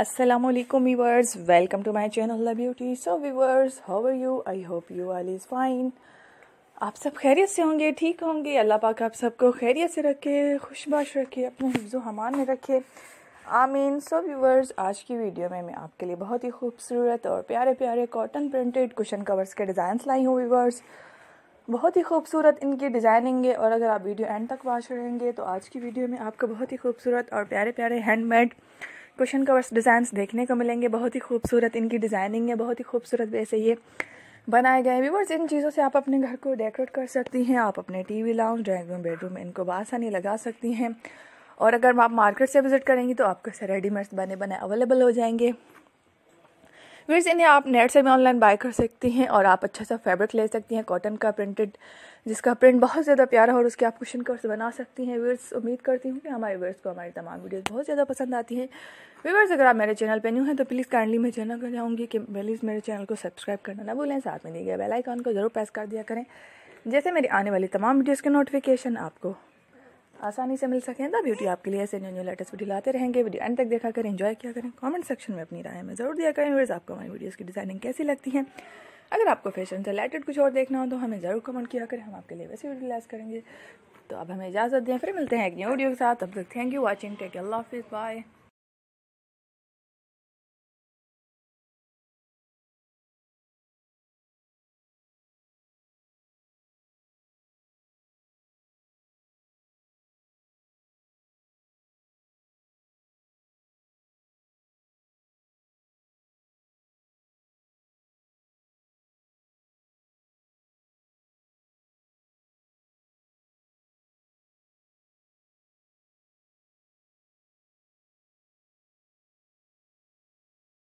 Assalamualaikum viewers welcome to my channel the beauty so viewers how are you I hope you all is fine आप सब खैरियत से होंगे ठीक होंगे अल्लाह पाक आप सबको खैरियत से रखे खुशबाश रखे अपने हिफ्जो हमान में रखे आमीन सो व्यूवर्स आज की वीडियो में मैं आपके लिए बहुत ही खूबसूरत और प्यारे प्यारे कॉटन प्रिंटेड कुशन कवर्स के डिज़ाइंस लाई हूँ वीवर्स बहुत ही खूबसूरत इनकी डिज़ाइनिंग है और अगर आप वीडियो एंड तक वॉच करेंगे तो आज की वीडियो में आपको बहुत ही खूबसूरत और प्यारे प्यारे हैंडमेड कुशन कवर्स डिज़ाइंस देखने को मिलेंगे बहुत ही खूबसूरत इनकी डिज़ाइनिंग है बहुत ही खूबसूरत वैसे ये बनाए गए व्यूवर्स इन चीज़ों से आप अपने घर को डेकोरेट कर सकती हैं आप अपने TV lounge drawing room bedroom इनको बासानी लगा सकती हैं और अगर आप मार्केट से विज़िट करेंगी तो आपको से रेडीमेड बने बने अवेलेबल हो जाएंगे वीर्स इन्हें आप नेट से भी ऑनलाइन बाय कर सकती हैं और आप अच्छा सा फैब्रिक ले सकती हैं कॉटन का प्रिंटेड जिसका प्रिंट बहुत ज़्यादा प्यारा हो और उसके आप कुशन कवर्स बना सकती हैं व्यवर्स उम्मीद करती हूँ कि हमारे व्यवर्स को हमारी तमाम वीडियोस बहुत ज़्यादा पसंद आती हैं व्यवर्स अगर आप मेरे चैनल पर न्यू हैं तो प्लीज़ काइंडली मैं चैनल कर जाऊँगी कि प्लीज़ मेरे चैनल को सब्सक्राइब करना ना भूलें साथ में दिए गए बेलाइकॉन को ज़रूर प्रेस कर दिया करें जैसे मेरी आने वाली तमाम वीडियोज़ के नोटिफिकेशन आपको आसानी से मिल सकें तो ब्यूटी आपके लिए ऐसे न्यू न्यू लेटेस्ट वीडियो लाते रहेंगे वीडियो एंड तक देखा करें एंजॉय किया करें कमेंट सेक्शन में अपनी राय में जरूर दिया करें व्यूर्स आपको हमारी वीडियोस की डिज़ाइनिंग कैसी लगती है अगर आपको फैशन से रिलेटेड कुछ और देखना हो तो हमें ज़रूर कमेंट किया करें हम आपके लिए वैसे वीडियो लाइज करेंगे तो अब हमें इजाज़त दें फिर मिलते हैं एक न्यू वीडियो के साथ अब तक थैंक यू वॉचिंग टेक अल्लाह हाफिज़ बाय